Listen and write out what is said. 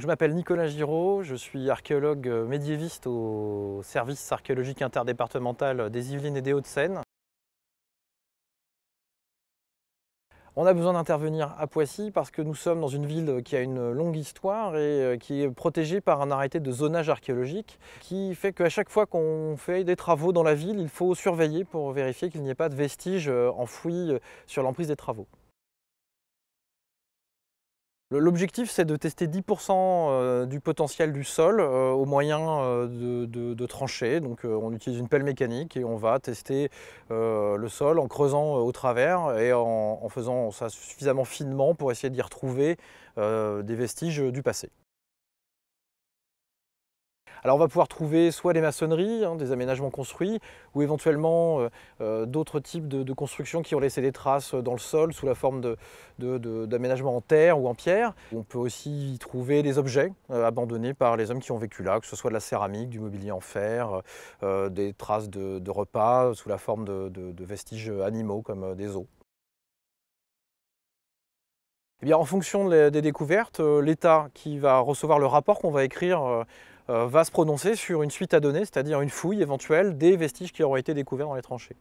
Je m'appelle Nicolas Giraud, je suis archéologue médiéviste au service archéologique interdépartemental des Yvelines et des Hauts-de-Seine. On a besoin d'intervenir à Poissy parce que nous sommes dans une ville qui a une longue histoire et euh, qui est protégée par un arrêté de zonage archéologique qui fait qu'à chaque fois qu'on fait des travaux dans la ville, il faut surveiller pour vérifier qu'il n'y ait pas de vestiges euh, enfouis euh, sur l'emprise des travaux. L'objectif, c'est de tester 10% euh, du potentiel du sol euh, au moyen euh, de, tranchées. Donc, on utilise une pelle mécanique et on va tester le sol en creusant au travers et en faisant ça suffisamment finement pour essayer d'y retrouver des vestiges du passé. Alors on va pouvoir trouver soit des maçonneries, hein, des aménagements construits, ou éventuellement euh, euh, d'autres types de, constructions qui ont laissé des traces dans le sol sous la forme d'aménagements en terre ou en pierre. On peut aussi y trouver des objets euh, abandonnés par les hommes qui ont vécu là, que ce soit de la céramique, du mobilier en fer, des traces de, repas sous la forme de, vestiges animaux comme des os. Eh bien, en fonction des découvertes, l'État qui va recevoir le rapport qu'on va écrire euh, va se prononcer sur une suite à donner, c'est-à-dire une fouille éventuelle des vestiges qui auraient été découverts dans les tranchées.